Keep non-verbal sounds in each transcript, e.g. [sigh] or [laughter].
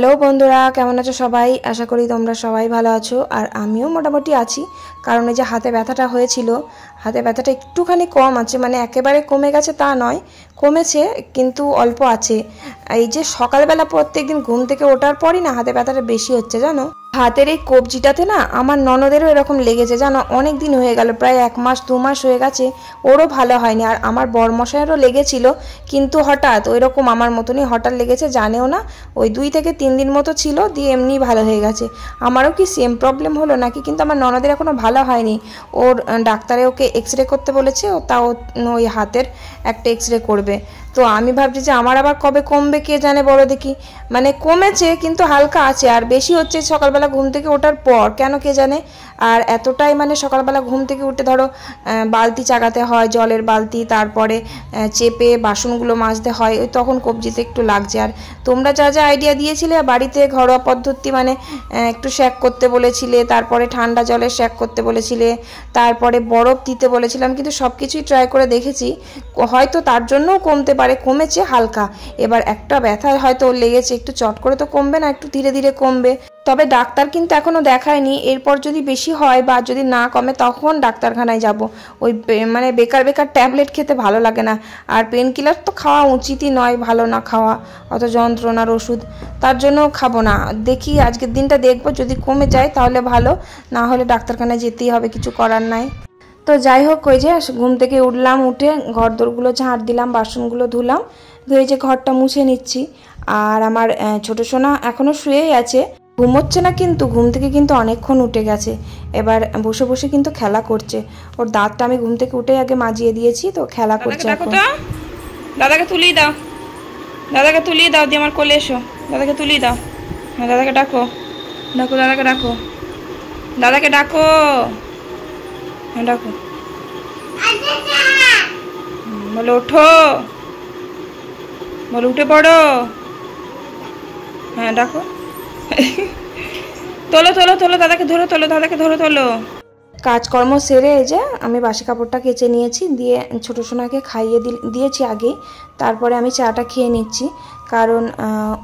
Hello বন্ধুরা কেমন আছো সবাই আশা করি তোমরা সবাই ভালো আছো আর আমিও মোটামুটি আছি কারণ এই যে হাতে ব্যথাটা হয়েছিল হাতে ব্যথাটা একটুখানি কম আছে মানে একেবারে কমে গেছে তা নয় কমেছে কিন্তু অল্প আছে এই যে সকালবেলা প্রত্যেকদিন ঘুম থেকে ওঠার পরই না হাতে ব্যথাটা বেশি হচ্ছে জানো হাতের এই কবজিটাতে না আমার ননদেরও এরকম লেগেছে জানো অনেক দিন হয়ে গেল প্রায় এক মাস দু মাস হয়ে গেছে ওরও ভালো হয়নি আর আমার বরমশায়েরও লেগেছিল কিন্তু হঠাৎ ওই রকম আমার মতনই হঠাৎ লেগেছে জানেও না ওই দুই থেকে তিন দিন মতো ছিল দিয়ে এমনি ভালো হয়ে গেছে আমারও কি সেম প্রবলেম হলো নাকি কিন্তু আমার ননদের এখনও ভালো হয়নি ওর ডাক্তারে ওকে এক্স রে করতে বলেছে তাও ওই হাতের একটা এক্স রে করবে তো আমি ভাবছি যে আমার আবার কবে কমবে কে জানে বড় দেখি মানে কমেছে কিন্তু হালকা আছে আর বেশি হচ্ছে সকালবেলা ঘুম থেকে ওঠার পর কেন কে জানে আর এতটাই মানে সকালবেলা ঘুম থেকে উঠে ধরো বালতি চাগাতে হয় জলের বালতি তারপরে চেপে বাসনগুলো মাজতে হয় ওই তখন কবজিতে একটু লাগছে আর তোমরা যা যা আইডিয়া দিয়েছিলে বাড়িতে ঘরোয়া পদ্ধতি মানে একটু শ্যাক করতে বলেছিলে তারপরে ঠান্ডা জলে শ্যাক করতে বলেছিলে তারপরে বরফ দিতে বলেছিলাম কিন্তু সব কিছুই ট্রাই করে দেখেছি হয়তো তার জন্যও কমতে পারে কমেছে হালকা এবার একটা ব্যথা হয়তো লেগেছে একটু চট করে তো কমবে না একটু ধীরে ধীরে কমবে তবে ডাক্তার কিন্তু এখনও দেখায়নি এরপর যদি বেশি হয় বা যদি না কমে তখন ডাক্তারখানায় যাব ওই মানে বেকার বেকার ট্যাবলেট খেতে ভালো লাগে না আর পেন কিলার তো খাওয়া উচিতই নয় ভালো না খাওয়া অত যন্ত্রণার ওষুধ তার জন্য খাবো না দেখি আজকের দিনটা দেখবো যদি কমে যায় তাহলে ভালো না হলে ডাক্তারখানায় যেতেই হবে কিছু করার নাই তো যাই হোক ওই যে ঘুম থেকে উঠলাম উঠে ঘর দোরগুলো ঝাঁট দিলাম বাসনগুলো ধুলাম ধুয়ে যে ঘরটা মুছে নিচ্ছি আর আমার ছোটো সোনা এখনও শুয়েই আছে ঘুমোচ্ছে না কিন্তু ঘুম থেকে কিন্তু অনেকক্ষণ উঠে গেছে এবার বসে বসে কিন্তু খেলা করছে ওর দাঁতটা আমি ঘুম থেকে উঠে আগে মাজিয়ে দিয়েছি তো খেলা করছে এখন দাদাকে তুলিয়ে দাও দাদাকে তুলিয়ে দাও দিয়ে আমার কোলে এসো দাদাকে তুলিয়ে দাও হ্যাঁ দাদাকে ডাকো ডাকো দাদাকে ডাকো দাদাকে ডাকো হ্যাঁ ডাকো বলো ওঠো বলে উঠে পড়ো হ্যাঁ ডাকো [laughs] তোলো তোলো তোলো দাদাকে ধরো তোলো দাদাকে ধরো তোলো কাজকর্ম সেরে এই যে আমি বাসি কাপড়টা কেচে নিয়েছি দিয়ে ছোটো সোনাকে খাইয়ে দিয়েছি আগে তারপরে আমি চাটা খেয়ে নিচ্ছি কারণ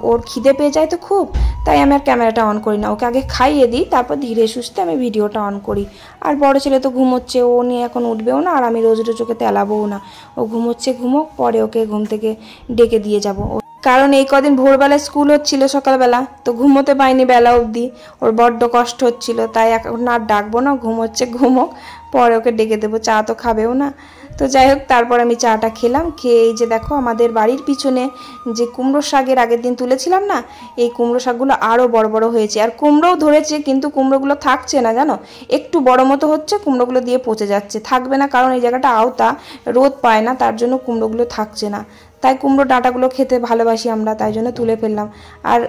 ওর খিদে পেয়ে যায় তো খুব তাই আমি আর ক্যামেরাটা অন করি না ওকে আগে খাইয়ে দিই তারপর ধীরে সুস্থে আমি ভিডিওটা অন করি আর বড় ছেলে তো ঘুমোচ্ছে ও নিয়ে এখন উঠবেও না আর আমি রোজ রোজ ওকে তেলাবও না ও ঘুমোচ্ছে ঘুমোক পরে ওকে ঘুম থেকে ডেকে দিয়ে যাবো কারণ এই কদিন ভোরবেলা স্কুল হচ্ছিল সকালবেলা তো ঘুমোতে পাইনি বেলা অবধি ওর বড্ড কষ্ট হচ্ছিল তাই এখন আর ডাকবো না ঘুম হচ্ছে ঘুমোক পরে ওকে ডেকে দেবো চা তো খাবেও না তো যাই হোক তারপর আমি চাটা খেলাম খেয়ে এই যে দেখো আমাদের বাড়ির পিছনে যে কুমড়ো শাকের আগের দিন তুলেছিলাম না এই কুমড়ো শাকগুলো আরও বড় বড় হয়েছে আর কুমড়োও ধরেছে কিন্তু কুমড়োগুলো থাকছে না জানো একটু বড় মতো হচ্ছে কুমড়োগুলো দিয়ে পচে যাচ্ছে থাকবে না কারণ এই জায়গাটা আওতা রোদ পায় না তার জন্য কুমড়োগুলো থাকছে না তাই কুমড়ো ডাঁটাগুলো খেতে ভালোবাসি আমরা তাই জন্য তুলে ফেললাম আর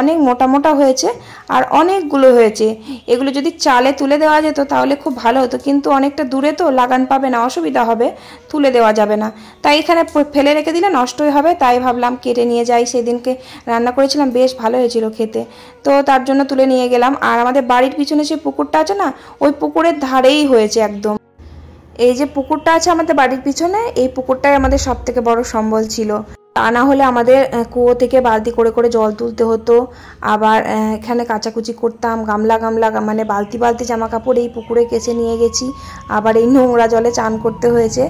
অনেক মোটা মোটা হয়েছে আর অনেকগুলো হয়েছে এগুলো যদি চালে তুলে দেওয়া যেত তাহলে খুব ভালো হতো কিন্তু অনেকটা দূরে তো লাগান পাবে না অসুবিধা হবে তুলে দেওয়া যাবে না তাই এখানে ফেলে রেখে দিলে নষ্টই হবে তাই ভাবলাম কেটে নিয়ে যাই সেদিনকে রান্না করেছিলাম বেশ ভালো হয়েছিল খেতে তো তার জন্য তুলে নিয়ে গেলাম আর আমাদের বাড়ির পিছনে যে পুকুরটা আছে না ওই পুকুরের ধারেই হয়েছে একদম এই যে পুকুরটা আছে আমাদের বাড়ির পিছনে এই পুকুরটাই আমাদের সব থেকে বড় সম্বল ছিল তা না হলে আমাদের কুয়ো থেকে বালতি করে করে জল তুলতে হতো আবার এখানে কাচাকুচি করতাম গামলা গামলা মানে বালতি বালতি জামা কাপড় এই পুকুরে কেচে নিয়ে গেছি আবার এই নোংরা জলে চান করতে হয়েছে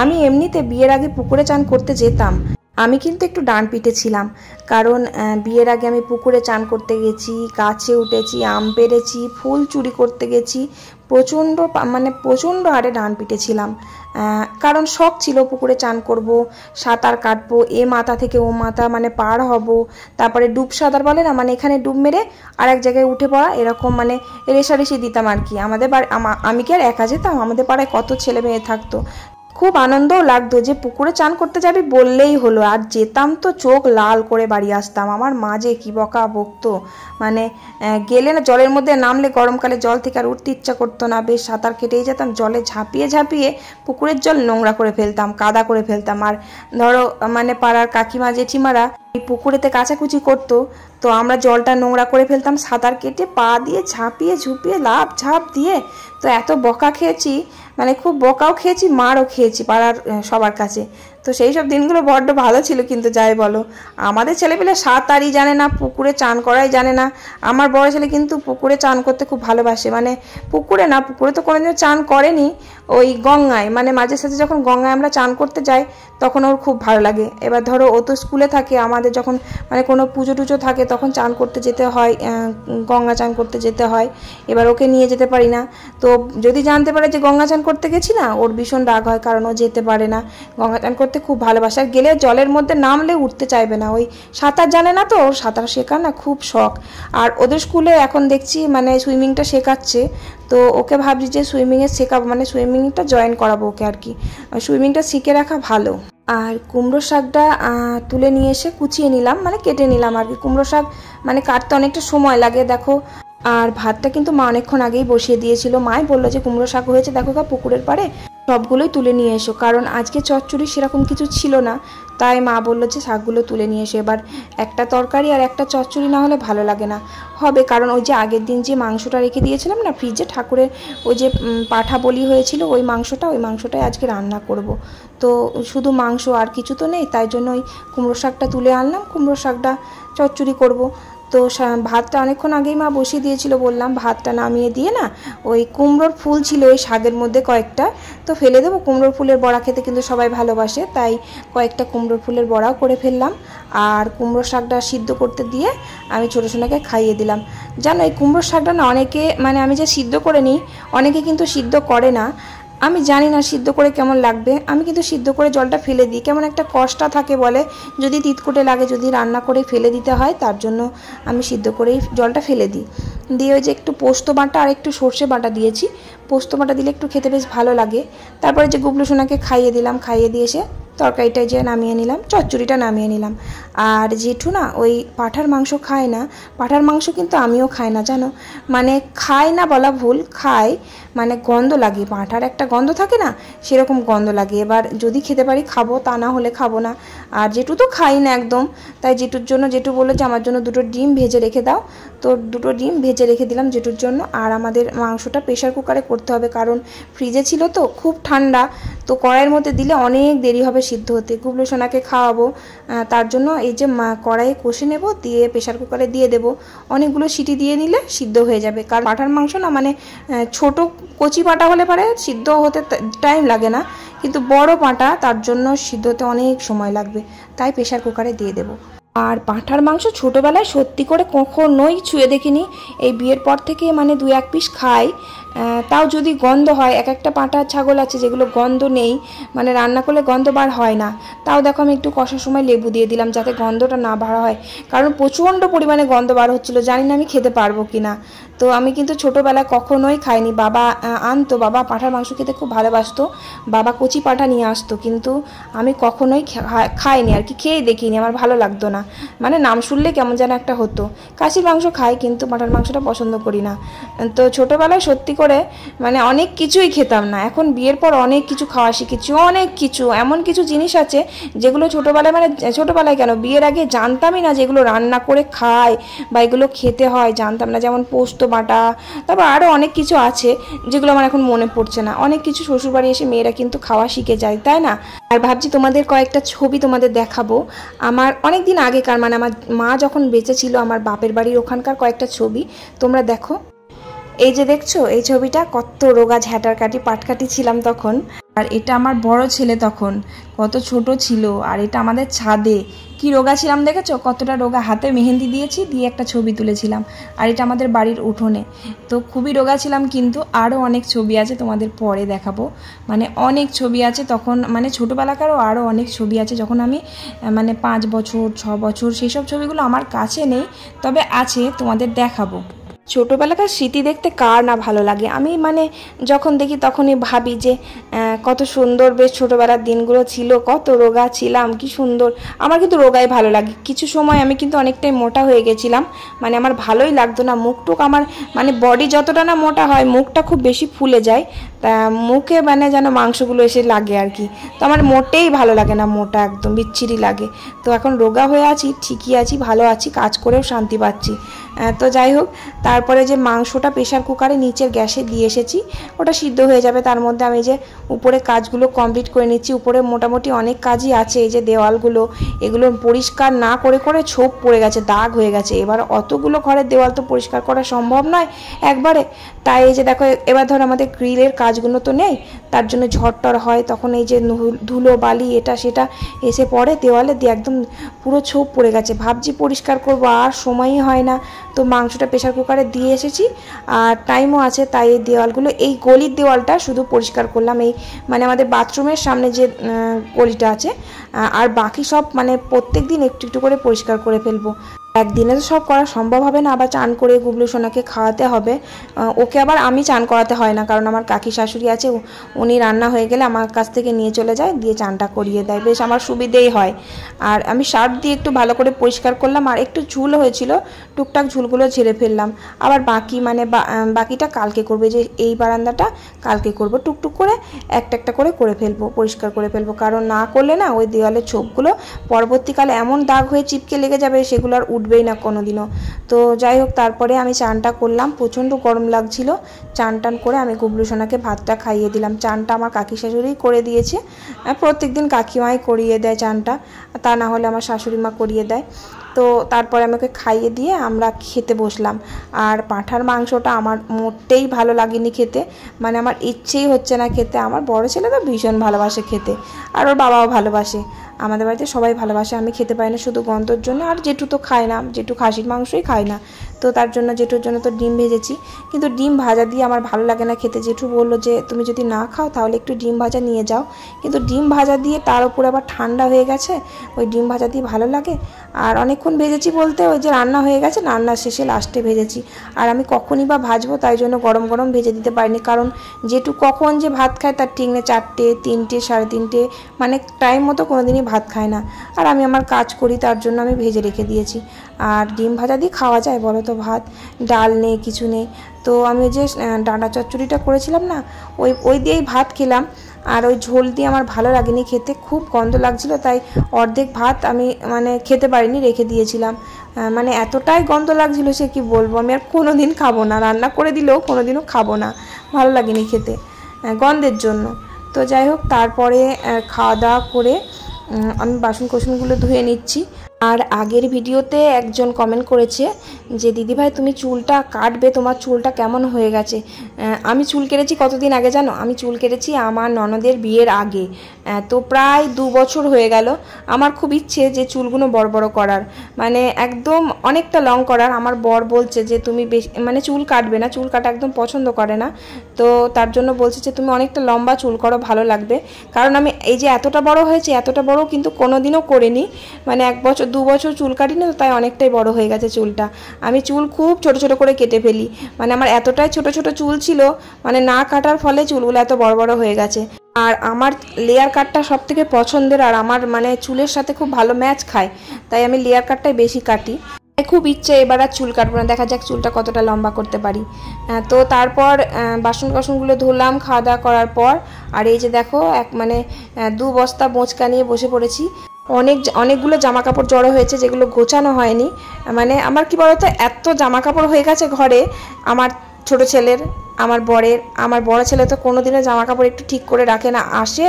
আমি এমনিতে বিয়ের আগে পুকুরে চান করতে যেতাম আমি কিন্তু একটু ডান পিঠে ছিলাম কারণ বিয়ের আগে আমি পুকুরে চান করতে গেছি গাছে উঠেছি আম পেরেছি ফুল চুরি করতে গেছি প্রচণ্ড মানে প্রচণ্ড হারে ডান পিঠে ছিলাম কারণ শখ ছিল পুকুরে চান করব সাঁতার কাটবো এ মাথা থেকে ও মাথা মানে পার হব তারপরে ডুব সাঁতার বলে না মানে এখানে ডুব মেরে আর এক জায়গায় উঠে পড়া এরকম মানে রেশারেশি দিতাম আর কি আমাদের আমি কি আর একা যেতাম আমাদের পাড়ায় কত ছেলে মেয়ে থাকতো খুব আনন্দও লাগতো যে পুকুরে চান করতে যাবি বললেই হলো আর যেতাম তো চোখ লাল করে বাড়ি আসতাম আমার মা যে কী বকা বকতো মানে গেলে না জলের মধ্যে নামলে গরমকালে জল থেকে আর উঠতে ইচ্ছা করতো না বেশ সাঁতার কেটেই যেতাম জলে ঝাঁপিয়ে ঝাঁপিয়ে পুকুরের জল নোংরা করে ফেলতাম কাদা করে ফেলতাম আর ধরো মানে পাড়ার কাকিমা জেঠিমারা পুকুরেতে কাচাকুচি করত তো আমরা জলটা নোংরা করে ফেলতাম সাঁতার কেটে পা দিয়ে ঝাঁপিয়ে ঝুঁপিয়ে লাভ ঝাঁপ দিয়ে তো এত বকা খেয়েছি মানে খুব বকাও খেয়েছি মারও খেয়েছি পাড়ার সবার কাছে তো সেই সব দিনগুলো বড্ড ভালো ছিল কিন্তু যাই বলো আমাদের ছেলেপেলে সাঁতারই জানে না পুকুরে চান করাই জানে না আমার বড় ছেলে কিন্তু পুকুরে চান করতে খুব ভালোবাসে মানে পুকুরে না পুকুরে তো দিনও চান করেনি ওই গঙ্গায় মানে মাঝে সাঝে যখন গঙ্গায় আমরা চান করতে যাই তখন ওর খুব ভালো লাগে এবার ধরো ও তো স্কুলে থাকে আমার আমাদের যখন মানে কোনো পুজো টুজো থাকে তখন চান করতে যেতে হয় গঙ্গা চান করতে যেতে হয় এবার ওকে নিয়ে যেতে পারি না তো যদি জানতে পারে যে গঙ্গা চান করতে গেছি না ওর ভীষণ রাগ হয় কারণ ও যেতে পারে না গঙ্গা চান করতে খুব ভালোবাসে আর গেলে জলের মধ্যে নামলে উঠতে চাইবে না ওই সাঁতার জানে না তো ওর সাঁতার শেখার না খুব শখ আর ওদের স্কুলে এখন দেখছি মানে সুইমিংটা শেখাচ্ছে তো ওকে ভাবছি যে সুইমিংয়ে শেখাবো মানে সুইমিংটা জয়েন করাবো ওকে আর কি সুইমিংটা শিখে রাখা ভালো আর কুমড়ো শাকটা তুলে নিয়ে এসে কুচিয়ে নিলাম মানে কেটে নিলাম আর কি কুমড়ো শাক মানে কাটতে অনেকটা সময় লাগে দেখো আর ভাতটা কিন্তু মা অনেকক্ষণ আগেই বসিয়ে দিয়েছিল মায় বললো যে কুমড়ো শাক হয়েছে দেখো কা পুকুরের পাড়ে সবগুলোই তুলে নিয়ে এসো কারণ আজকে চচ্চড়ি সেরকম কিছু ছিল না তাই মা বললো যে শাকগুলো তুলে নিয়ে এসো এবার একটা তরকারি আর একটা চচ্চড়ি না হলে ভালো লাগে না হবে কারণ ওই যে আগের দিন যে মাংসটা রেখে দিয়েছিলাম না ফ্রিজে ঠাকুরের ওই যে পাঠা বলি হয়েছিল ওই মাংসটা ওই মাংসটাই আজকে রান্না করব। তো শুধু মাংস আর কিছু তো নেই তাই জন্য ওই কুমড়ো শাকটা তুলে আনলাম কুমড়ো শাকটা চচ্চড়ি করব তো ভাতটা অনেকক্ষণ আগেই মা বসিয়ে দিয়েছিল বললাম ভাতটা নামিয়ে দিয়ে না ওই কুমড়োর ফুল ছিল ওই শাকের মধ্যে কয়েকটা তো ফেলে দেবো কুমড়োর ফুলের বড়া খেতে কিন্তু সবাই ভালোবাসে তাই কয়েকটা কুমড়োর ফুলের বড়াও করে ফেললাম আর কুমড়ো শাকটা সিদ্ধ করতে দিয়ে আমি ছোটো সোনাকে খাইয়ে দিলাম জানো এই কুমড়োর শাকটা না অনেকে মানে আমি যে সিদ্ধ করে নিই অনেকে কিন্তু সিদ্ধ করে না আমি জানি না সিদ্ধ করে কেমন লাগবে আমি কিন্তু সিদ্ধ করে জলটা ফেলে দিই কেমন একটা কষ্টা থাকে বলে যদি তিতকুটে লাগে যদি রান্না করে ফেলে দিতে হয় তার জন্য আমি সিদ্ধ করেই জলটা ফেলে দিই দিয়ে ওই যে একটু পোস্ত বাটা আর একটু সর্ষে বাটা দিয়েছি পোস্ত বাটা দিলে একটু খেতে বেশ ভালো লাগে তারপরে যে গুবলু সোনাকে খাইয়ে দিলাম খাইয়ে দিয়ে এসে তরকারিটা যে নামিয়ে নিলাম চচ্চড়িটা নামিয়ে নিলাম আর জেঠু না ওই পাঠার মাংস খায় না পাঠার মাংস কিন্তু আমিও খাই না জানো মানে খায় না বলা ভুল খায় মানে গন্ধ লাগে পাঠার একটা গন্ধ থাকে না সেরকম গন্ধ লাগে এবার যদি খেতে পারি খাবো তা না হলে খাবো না আর জেঠু তো খাই না একদম তাই জেঠুর জন্য জেঠু বললো যে আমার জন্য দুটো ডিম ভেজে রেখে দাও তো দুটো ডিম ভেজে রেখে দিলাম যেটুর জন্য আর আমাদের মাংসটা প্রেশার কুকারে করতে হবে কারণ ফ্রিজে ছিল তো খুব ঠান্ডা তো কড়াইয়ের মধ্যে দিলে অনেক দেরি হবে সিদ্ধ হতে গুবলু সোনাকে খাওয়াবো তার জন্য এই যে কড়াইয়ে কষে নেব দিয়ে প্রেশার কুকারে দিয়ে দেব অনেকগুলো সিটি দিয়ে নিলে সিদ্ধ হয়ে যাবে কারণ পাঠার মাংস না মানে ছোট কচি পাটা হলে পারে সিদ্ধ হতে টাইম লাগে না কিন্তু বড় পাটা তার জন্য সিদ্ধ হতে অনেক সময় লাগবে তাই প্রেশার কুকারে দিয়ে দেবো আর পাঁঠার মাংস ছোটোবেলায় সত্যি করে কখনোই ছুঁয়ে দেখিনি এই বিয়ের পর থেকে মানে দু এক পিস খাই তাও যদি গন্ধ হয় এক একটা পাঁঠা ছাগল আছে যেগুলো গন্ধ নেই মানে রান্না করলে গন্ধ বার হয় না তাও দেখো আমি একটু কষার সময় লেবু দিয়ে দিলাম যাতে গন্ধটা না বার হয় কারণ প্রচণ্ড পরিমাণে গন্ধ বার হচ্ছিলো জানি না আমি খেতে পারবো কি না তো আমি কিন্তু ছোটোবেলায় কখনোই খাইনি বাবা আনতো বাবা পাঁঠার মাংস খেতে খুব ভালোবাসতো বাবা কচি পাঁঠা নিয়ে আসতো কিন্তু আমি কখনোই খাইনি আর কি খেয়ে দেখিনি আমার ভালো লাগতো না মানে নাম শুনলে কেমন যেন একটা হতো কাশির মাংস খাই কিন্তু পাঁঠার মাংসটা পছন্দ করি না তো ছোটোবেলায় সত্যি করে মানে অনেক কিছুই খেতাম না এখন বিয়ের পর অনেক কিছু খাওয়া শিখেছি অনেক কিছু এমন কিছু জিনিস আছে যেগুলো ছোটোবেলায় মানে ছোটোবেলায় কেন বিয়ের আগে জানতামই না যেগুলো রান্না করে খায় বা এগুলো খেতে হয় জানতাম না যেমন পোস্ত বাটা তারপর আরও অনেক কিছু আছে যেগুলো আমার এখন মনে পড়ছে না অনেক কিছু শ্বশুরবাড়ি এসে মেয়েরা কিন্তু খাওয়া শিখে যায় তাই না আর ভাবছি তোমাদের কয়েকটা ছবি তোমাদের দেখাবো আমার অনেক দিন আগেকার মানে আমার মা যখন বেঁচে ছিল আমার বাপের বাড়ির ওখানকার কয়েকটা ছবি তোমরা দেখো এই যে দেখছো এই ছবিটা কত রোগা ঝ্যাটার কাটি পাটকাটি ছিলাম তখন আর এটা আমার বড় ছেলে তখন কত ছোট ছিল আর এটা আমাদের ছাদে কি রোগা ছিলাম দেখেছো কতটা রোগা হাতে মেহেন্দি দিয়েছি দিয়ে একটা ছবি তুলেছিলাম আর এটা আমাদের বাড়ির উঠোনে তো খুবই রোগা ছিলাম কিন্তু আরও অনেক ছবি আছে তোমাদের পরে দেখাবো মানে অনেক ছবি আছে তখন মানে ছোটোবেলাকারও আরও অনেক ছবি আছে যখন আমি মানে পাঁচ বছর ছ বছর সেসব ছবিগুলো আমার কাছে নেই তবে আছে তোমাদের দেখাবো ছোটোবেলাকার স্মৃতি দেখতে কার না ভালো লাগে আমি মানে যখন দেখি তখনই ভাবি যে কত সুন্দর বেশ ছোটোবেলার দিনগুলো ছিল কত রোগা ছিলাম কি সুন্দর আমার কিন্তু রোগাই ভালো লাগে কিছু সময় আমি কিন্তু অনেকটাই মোটা হয়ে গেছিলাম মানে আমার ভালোই লাগতো না মুখ টুক আমার মানে বডি যতটা না মোটা হয় মুখটা খুব বেশি ফুলে যায় তা মুখে মানে যেন মাংসগুলো এসে লাগে আর কি তো আমার মোটেই ভালো লাগে না মোটা একদম বিচ্ছিরি লাগে তো এখন রোগা হয়ে আছি ঠিকই আছি ভালো আছি কাজ করেও শান্তি পাচ্ছি তো যাই হোক তারপরে যে মাংসটা প্রেশার কুকারে নিচের গ্যাসে দিয়ে এসেছি ওটা সিদ্ধ হয়ে যাবে তার মধ্যে আমি যে উপরে কাজগুলো কমপ্লিট করে নিচ্ছি উপরে মোটামুটি অনেক কাজই আছে এই যে দেওয়ালগুলো এগুলো পরিষ্কার না করে করে ছোপ পড়ে গেছে দাগ হয়ে গেছে এবার অতগুলো ঘরের দেওয়াল তো পরিষ্কার করা সম্ভব নয় একবারে তাই এই যে দেখো এবার ধর আমাদের গ্রিলের কাজগুলো তো নেই তার জন্য ঝড়টর হয় তখন এই যে ধুলো বালি এটা সেটা এসে পড়ে দেওয়ালে দিয়ে একদম পুরো ছোপ পড়ে গেছে ভাবছি পরিষ্কার করবো আর সময়ই হয় না তো মাংসটা প্রেশার কুকারে দিয়ে এসেছি আর টাইমও আছে তাই এই দেওয়ালগুলো এই গলির দেওয়ালটা শুধু পরিষ্কার করলাম এই মানে আমাদের বাথরুমের সামনে যে গলিটা আছে আর বাকি সব মানে প্রত্যেক দিন একটু একটু করে পরিষ্কার করে ফেলবো একদিনে তো সব করা সম্ভব হবে না আবার চান করে গুবলু সোনাকে খাওয়াতে হবে ওকে আবার আমি চান করাতে হয় না কারণ আমার কাকি শাশুড়ি আছে উনি রান্না হয়ে গেলে আমার কাছ থেকে নিয়ে চলে যায় দিয়ে চানটা করিয়ে দেয় বেশ আমার সুবিধেই হয় আর আমি সার্ফ দিয়ে একটু ভালো করে পরিষ্কার করলাম আর একটু ঝুল হয়েছিল টুকটাক ঝুলগুলো ঝেড়ে ফেললাম আবার বাকি মানে বাকিটা কালকে করবে যে এই বারান্দাটা কালকে করব টুকটুক করে একটা একটা করে করে ফেলবো পরিষ্কার করে ফেলবো কারণ না করলে না ওই দেওয়ালের ছোপগুলো পরবর্তীকালে এমন দাগ হয়ে চিপকে লেগে যাবে সেগুলো আর উঠ উঠবেই না কোনো দিনও তো যাই হোক তারপরে আমি চানটা করলাম প্রচণ্ড গরম লাগছিল চান টান করে আমি গুবলুসোনাকে সোনাকে ভাতটা খাইয়ে দিলাম চানটা আমার কাকি শাশুড়ি করে দিয়েছে প্রত্যেকদিন কাকিমাই করিয়ে দেয় চানটা তা না হলে আমার শাশুড়ি মা করিয়ে দেয় তো তারপরে আমাকে খাইয়ে দিয়ে আমরা খেতে বসলাম আর পাঁঠার মাংসটা আমার মোটেই ভালো লাগেনি খেতে মানে আমার ইচ্ছেই হচ্ছে না খেতে আমার বড় ছেলে তো ভীষণ ভালোবাসে খেতে আর ওর বাবাও ভালোবাসে আমাদের বাড়িতে সবাই ভালোবাসে আমি খেতে পাই না শুধু গন্ধর জন্য আর জেঠু তো খায় না জেঠু খাসির মাংসই খায় না তো তার জন্য জেঠুর জন্য তো ডিম ভেজেছি কিন্তু ডিম ভাজা দিয়ে আমার ভালো লাগে না খেতে জেঠু বললো যে তুমি যদি না খাও তাহলে একটু ডিম ভাজা নিয়ে যাও কিন্তু ডিম ভাজা দিয়ে তার উপর আবার ঠান্ডা হয়ে গেছে ওই ডিম ভাজা দিয়ে ভালো লাগে আর অনেকক্ষণ ভেজেছি বলতে ওই যে রান্না হয়ে গেছে রান্নার শেষে লাস্টে ভেজেছি আর আমি কখনই বা ভাজবো তাই জন্য গরম গরম ভেজে দিতে পারিনি কারণ যেটু কখন যে ভাত খায় তার টিংনে চারটে তিনটে সাড়ে তিনটে মানে টাইম মতো কোনোদিনই ভাত খায় না আর আমি আমার কাজ করি তার জন্য আমি ভেজে রেখে দিয়েছি আর ডিম ভাজা দিয়ে খাওয়া যায় বলো তো ভাত ডাল নেই কিছু নেই তো আমি যে ডাঁটা চচ্চড়িটা করেছিলাম না ওই ওই দিয়েই ভাত খেলাম আর ওই ঝোল দিয়ে আমার ভালো লাগেনি খেতে খুব গন্ধ লাগছিল তাই অর্ধেক ভাত আমি মানে খেতে পারিনি রেখে দিয়েছিলাম মানে এতটাই গন্ধ লাগছিল সে কি বলবো আমি আর কোনো দিন খাবো না রান্না করে দিলেও কোনো দিনও খাবো না ভালো লাগেনি খেতে গন্ধের জন্য তো যাই হোক তারপরে খাওয়া দাওয়া করে আমি বাসন কোসনগুলো ধুয়ে নিচ্ছি আর আগের ভিডিওতে একজন কমেন্ট করেছে যে দিদিভাই তুমি চুলটা কাটবে তোমার চুলটা কেমন হয়ে গেছে আমি চুল কেটেছি কতদিন আগে জানো আমি চুল কেটেছি আমার ননদের বিয়ের আগে তো প্রায় দু বছর হয়ে গেল আমার খুব ইচ্ছে যে চুলগুলো বড় বড় করার মানে একদম অনেকটা লং করার আমার বর বলছে যে তুমি মানে চুল কাটবে না চুল কাটা একদম পছন্দ করে না তো তার জন্য বলছে যে তুমি অনেকটা লম্বা চুল করো ভালো লাগবে কারণ আমি এই যে এতটা বড় হয়েছে এতটা বড় কিন্তু কোনো দিনও করিনি মানে এক বছর দু বছর চুল কাটিনি তো তাই অনেকটাই বড় হয়ে গেছে চুলটা আমি চুল খুব ছোট ছোট করে কেটে ফেলি মানে আমার এতটাই ছোট ছোট চুল ছিল মানে না কাটার ফলে চুলগুলো এত বড় বড় হয়ে গেছে আর আমার লেয়ার কাটটা সব থেকে পছন্দের আর আমার মানে চুলের সাথে খুব ভালো ম্যাচ খায় তাই আমি লেয়ার কাটটাই বেশি কাটি খুব ইচ্ছে এবার আর চুল কাটবো না দেখা যাক চুলটা কতটা লম্বা করতে পারি তো তারপর বাসন কাসনগুলো ধুলাম খাওয়া দাওয়া করার পর আর এই যে দেখো এক মানে দু বস্তা বোঁচকা নিয়ে বসে পড়েছি অনেক অনেকগুলো জামা কাপড় জড়ো হয়েছে যেগুলো গোছানো হয়নি মানে আমার কি বলতো এত জামা কাপড় হয়ে গেছে ঘরে আমার ছোট ছেলের আমার বরের আমার বড় ছেলে তো কোনো দিনও জামা কাপড় একটু ঠিক করে রাখে না আসে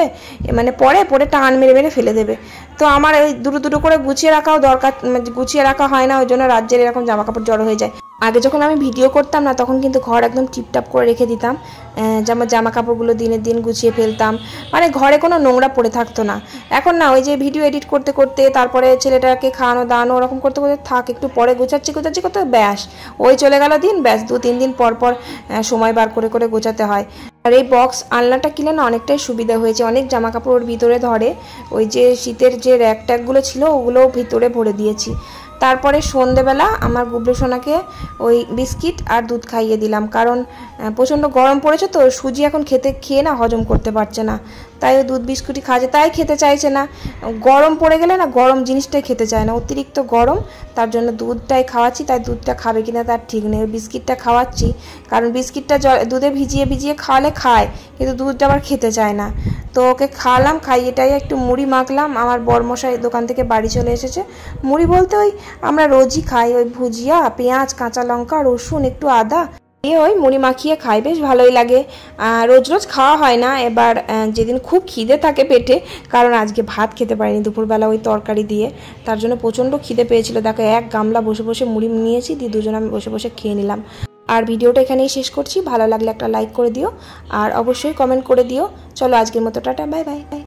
মানে পরে পরে টান মেরে মেরে ফেলে দেবে তো আমার ওই দুটো দুটো করে গুছিয়ে রাখাও দরকার মানে গুছিয়ে রাখা হয় না ওই জন্য রাজ্যের এরকম জামা কাপড় জড়ো হয়ে যায় আগে যখন আমি ভিডিও করতাম না তখন কিন্তু ঘর একদম টিপটাপ করে রেখে দিতাম যেমন জামা কাপড়গুলো দিনের দিন গুছিয়ে ফেলতাম মানে ঘরে কোনো নোংরা পড়ে থাকতো না এখন না ওই যে ভিডিও এডিট করতে করতে তারপরে ছেলেটাকে খাওয়ানো দাওয়ানো ওরকম করতে করতে থাক একটু পরে গোছাচ্ছি গোছাচ্ছি কত ব্যাস ওই চলে গেল দিন ব্যাস দু তিন দিন পর পর সময় বার করে করে গোছাতে হয় আর এই বক্স আলনাটা কিনে না অনেকটাই সুবিধা হয়েছে অনেক জামা কাপড় ওর ভিতরে ধরে ওই যে শীতের যে র্যাক ট্যাকগুলো ছিল ওগুলোও ভিতরে ভরে দিয়েছি তারপরে সন্ধেবেলা আমার গুবলু সোনাকে ওই বিস্কিট আর দুধ খাইয়ে দিলাম কারণ প্রচণ্ড গরম পড়েছে তো সুজি এখন খেতে খেয়ে না হজম করতে পারছে না তাই ও দুধ বিস্কুটই খাওয়া যায় তাই খেতে চাইছে না গরম পড়ে গেলে না গরম জিনিসটাই খেতে চায় না অতিরিক্ত গরম তার জন্য দুধটাই খাওয়াচ্ছি তাই দুধটা খাবে না তার ঠিক নেই বিস্কিটটা খাওয়াচ্ছি কারণ বিস্কিটটা দুধে ভিজিয়ে ভিজিয়ে খাওয়ালে খায় কিন্তু দুধটা আবার খেতে চায় না তো ওকে খাওয়ালাম খাইয়ে এটাই একটু মুড়ি মাখলাম আমার বরমশাই দোকান থেকে বাড়ি চলে এসেছে মুড়ি বলতে ওই আমরা রোজই খাই ওই ভুজিয়া পেঁয়াজ কাঁচা লঙ্কা রসুন একটু আদা এই ওই মুড়ি মাখিয়ে খাই বেশ ভালোই লাগে রোজ রোজ খাওয়া হয় না এবার যেদিন খুব খিদে থাকে পেটে কারণ আজকে ভাত খেতে পারিনি দুপুরবেলা ওই তরকারি দিয়ে তার জন্য প্রচণ্ড খিদে পেয়েছিল দেখো এক গামলা বসে বসে মুড়ি নিয়েছি দিয়ে দুজন আমি বসে বসে খেয়ে নিলাম আর ভিডিওটা এখানেই শেষ করছি ভালো লাগলে একটা লাইক করে দিও আর অবশ্যই কমেন্ট করে দিও চলো আজকের মতো টাটা বাই বাই বাই